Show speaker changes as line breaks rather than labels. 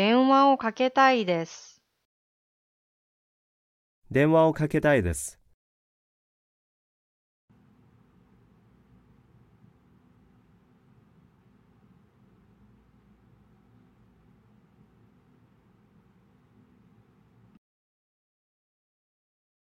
電話をかけたいです。
電話をかけたいです。